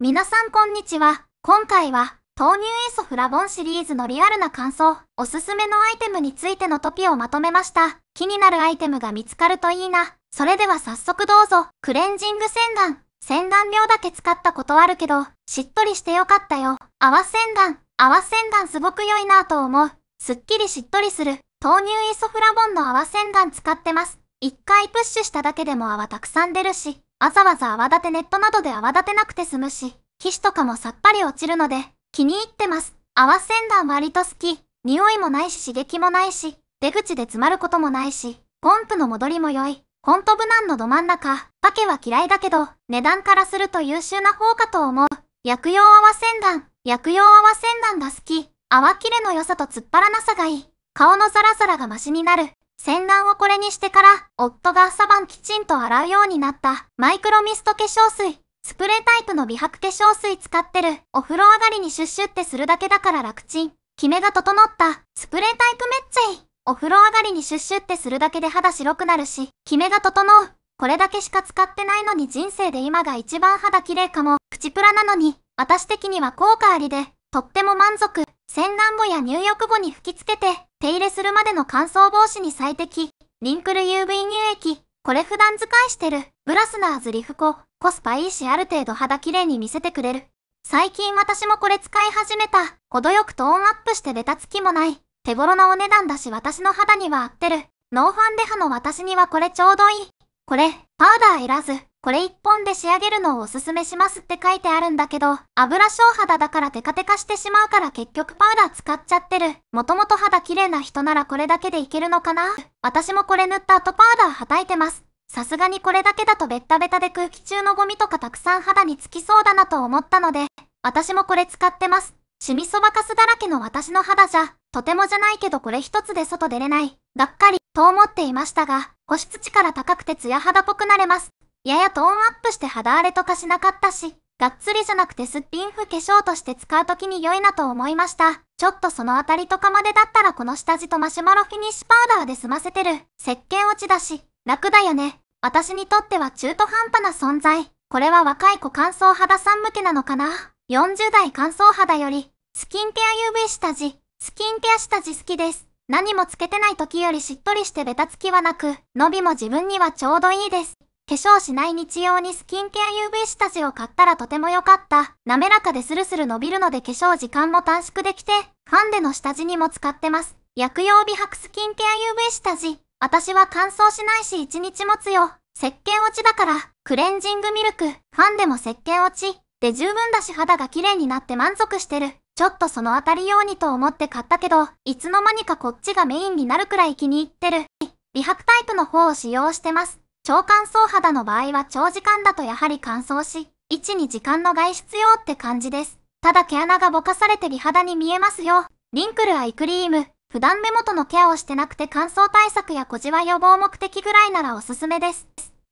皆さんこんにちは。今回は、豆乳イソフラボンシリーズのリアルな感想、おすすめのアイテムについてのトピをまとめました。気になるアイテムが見つかるといいな。それでは早速どうぞ。クレンジング洗顔。洗顔料だけ使ったことあるけど、しっとりしてよかったよ。泡洗顔。泡洗顔すごく良いなと思う。すっきりしっとりする。豆乳イソフラボンの泡洗顔使ってます。一回プッシュしただけでも泡たくさん出るし、わざわざ泡立てネットなどで泡立てなくて済むし、皮脂とかもさっぱり落ちるので、気に入ってます。泡洗顔割と好き。匂いもないし刺激もないし、出口で詰まることもないし、ポンプの戻りも良い。コント無難のど真ん中。パケは嫌いだけど、値段からすると優秀な方かと思う。薬用泡洗顔。薬用泡洗顔が好き。泡切れの良さと突っ張らなさがいい。顔のザラザラがマシになる。洗顔をこれにしてから、夫が朝晩きちんと洗うようになったマイクロミスト化粧水。スプレータイプの美白化粧水使ってる。お風呂上がりにシュッシュってするだけだから楽ちん。キメが整った。スプレータイプめっちゃいい。お風呂上がりにシュッシュってするだけで肌白くなるし、キメが整う。これだけしか使ってないのに人生で今が一番肌綺麗かも。プチプラなのに、私的には効果ありで、とっても満足。洗顔後や入浴後に吹きつけて、手入れするまでの乾燥防止に最適。リンクル UV 乳液。これ普段使いしてる。ブラスナーズリフコ。コスパいいしある程度肌綺麗に見せてくれる。最近私もこれ使い始めた。程よくトーンアップしてベタつきもない。手頃なお値段だし私の肌には合ってる。ノーファンデ派の私にはこれちょうどいい。これ、パウダーいらず。これ一本で仕上げるのをおすすめしますって書いてあるんだけど、油小肌だからテカテカしてしまうから結局パウダー使っちゃってる。もともと肌綺麗な人ならこれだけでいけるのかな私もこれ塗った後パウダーはたいてます。さすがにこれだけだとベッタベタで空気中のゴミとかたくさん肌につきそうだなと思ったので、私もこれ使ってます。シみそばかすだらけの私の肌じゃ、とてもじゃないけどこれ一つで外出れない。がっかり、と思っていましたが、保湿力から高くてツヤ肌っぽくなれます。ややトーンアップして肌荒れとかしなかったし、がっつりじゃなくてすっぴんふ化粧として使う時に良いなと思いました。ちょっとそのあたりとかまでだったらこの下地とマシュマロフィニッシュパウダーで済ませてる。石鹸落ちだし、楽だよね。私にとっては中途半端な存在。これは若い子乾燥肌さん向けなのかな ?40 代乾燥肌より、スキンケア UV 下地、スキンケア下地好きです。何もつけてない時よりしっとりしてベタつきはなく、伸びも自分にはちょうどいいです。化粧しない日用にスキンケア UV 下地を買ったらとても良かった。滑らかでスルスル伸びるので化粧時間も短縮できて、ファンデの下地にも使ってます。薬用美白スキンケア UV 下地。私は乾燥しないし1日持つよ。石鹸落ちだから、クレンジングミルク、ファンデも石鹸落ち。で十分だし肌が綺麗になって満足してる。ちょっとそのあたりようにと思って買ったけど、いつの間にかこっちがメインになるくらい気に入ってる。美白タイプの方を使用してます。超乾燥肌の場合は長時間だとやはり乾燥し、位置に時間の外出用って感じです。ただ毛穴がぼかされて美肌に見えますよ。リンクルアイクリーム。普段目元のケアをしてなくて乾燥対策や小じわ予防目的ぐらいならおすすめです。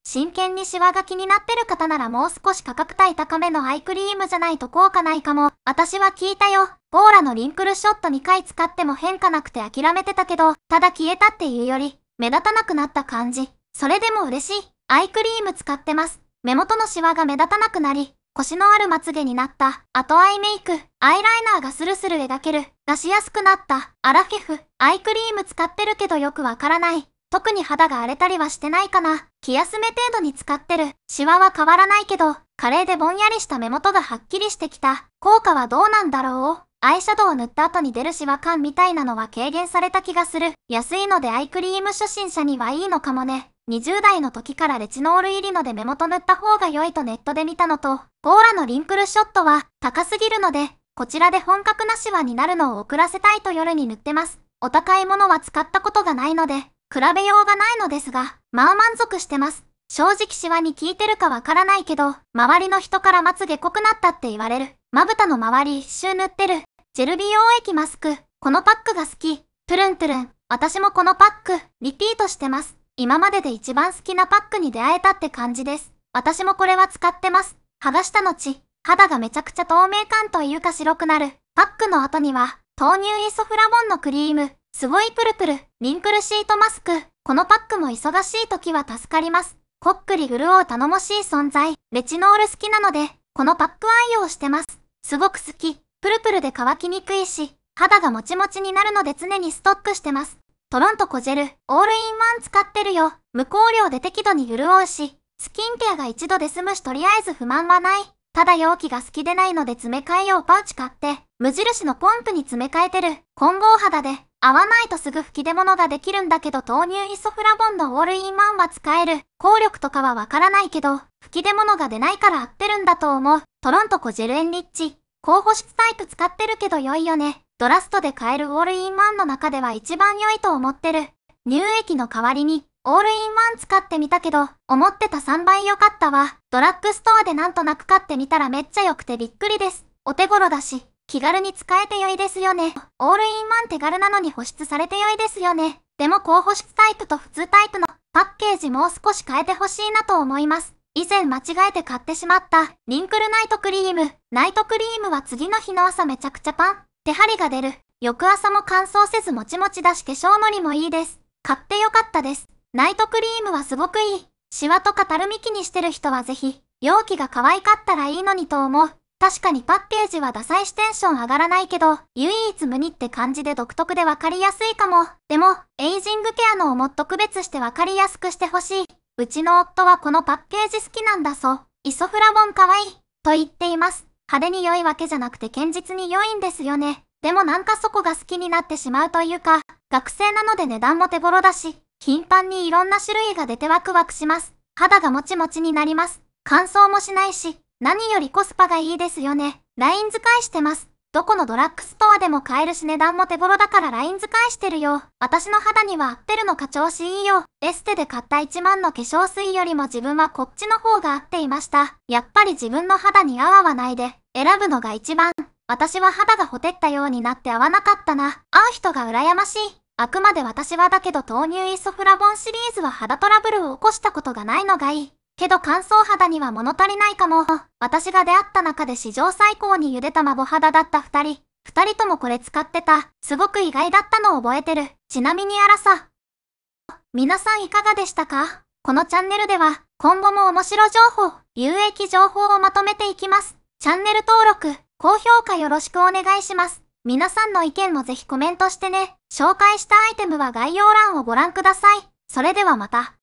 真剣にシワが気になってる方ならもう少し価格帯高めのアイクリームじゃないと効果ないかも。私は聞いたよ。ゴーラのリンクルショット2回使っても変化なくて諦めてたけど、ただ消えたっていうより、目立たなくなった感じ。それでも嬉しい。アイクリーム使ってます。目元のシワが目立たなくなり、腰のあるまつげになった。後アイメイク、アイライナーがスルスル描ける。出しやすくなった。アラフィフ、アイクリーム使ってるけどよくわからない。特に肌が荒れたりはしてないかな。気休め程度に使ってる。シワは変わらないけど、カレーでぼんやりした目元がはっきりしてきた。効果はどうなんだろうアイシャドウを塗った後に出るシワ感みたいなのは軽減された気がする。安いのでアイクリーム初心者にはいいのかもね。20代の時からレチノール入りので目元塗った方が良いとネットで見たのと、ゴーラのリンクルショットは高すぎるので、こちらで本格なしはになるのを遅らせたいと夜に塗ってます。お高いものは使ったことがないので、比べようがないのですが、まあ満足してます。正直シワに効いてるかわからないけど、周りの人からまつげ濃くなったって言われる。まぶたの周り一周塗ってる。ジェル美容液マスク。このパックが好き。トゥルントゥルン。私もこのパック、リピートしてます。今までで一番好きなパックに出会えたって感じです。私もこれは使ってます。剥がした後、肌がめちゃくちゃ透明感というか白くなる。パックの後には、豆乳イソフラボンのクリーム、すごいプルプル、リンクルシートマスク。このパックも忙しい時は助かります。こっくりオう頼もしい存在。レチノール好きなので、このパック愛用してます。すごく好き。プルプルで乾きにくいし、肌がもちもちになるので常にストックしてます。トロントコジェル、オールインワン使ってるよ。無香料で適度に潤うし、スキンケアが一度で済むしとりあえず不満はない。ただ容器が好きでないので詰め替え用パウチ買って、無印のポンプに詰め替えてる。混合肌で、合わないとすぐ吹き出物ができるんだけど豆乳イソフラボンのオールインワンは使える。効力とかはわからないけど、吹き出物が出ないから合ってるんだと思う。トロントコジェルエンリッチ。高保湿タイプ使ってるけど良いよね。ドラストで買えるオールインワンの中では一番良いと思ってる。乳液の代わりに、オールインワン使ってみたけど、思ってた3倍良かったわ。ドラッグストアでなんとなく買ってみたらめっちゃ良くてびっくりです。お手頃だし、気軽に使えて良いですよね。オールインワン手軽なのに保湿されて良いですよね。でも高保湿タイプと普通タイプのパッケージもう少し変えてほしいなと思います。以前間違えて買ってしまったリンクルナイトクリーム。ナイトクリームは次の日の朝めちゃくちゃパン。手張りが出る。翌朝も乾燥せずもちもちだし化粧のりもいいです。買ってよかったです。ナイトクリームはすごくいい。シワとかたるみ気にしてる人はぜひ、容器が可愛かったらいいのにと思う。確かにパッケージはダサいしテンション上がらないけど、唯一無二って感じで独特でわかりやすいかも。でも、エイジングケアのをもっと区別してわかりやすくしてほしい。うちの夫はこのパッケージ好きなんだそう。イソフラボン可愛い。と言っています。派手に良いわけじゃなくて堅実に良いんですよね。でもなんかそこが好きになってしまうというか、学生なので値段も手頃だし、頻繁にいろんな種類が出てワクワクします。肌がもちもちになります。乾燥もしないし、何よりコスパがいいですよね。ライン使いしてます。どこのドラッグストアでも買えるし値段も手頃だから LINE 使いしてるよ。私の肌には合ってるの課長しいいよ。エステで買った1万の化粧水よりも自分はこっちの方が合っていました。やっぱり自分の肌に合わはないで、選ぶのが一番。私は肌がほてったようになって合わなかったな。会う人が羨ましい。あくまで私はだけど豆乳イソフラボンシリーズは肌トラブルを起こしたことがないのがいい。けど乾燥肌には物足りないかも。私が出会った中で史上最高に茹で卵肌だった二人。二人ともこれ使ってた。すごく意外だったのを覚えてる。ちなみにあらさ。皆さんいかがでしたかこのチャンネルでは、今後も面白情報、有益情報をまとめていきます。チャンネル登録、高評価よろしくお願いします。皆さんの意見もぜひコメントしてね。紹介したアイテムは概要欄をご覧ください。それではまた。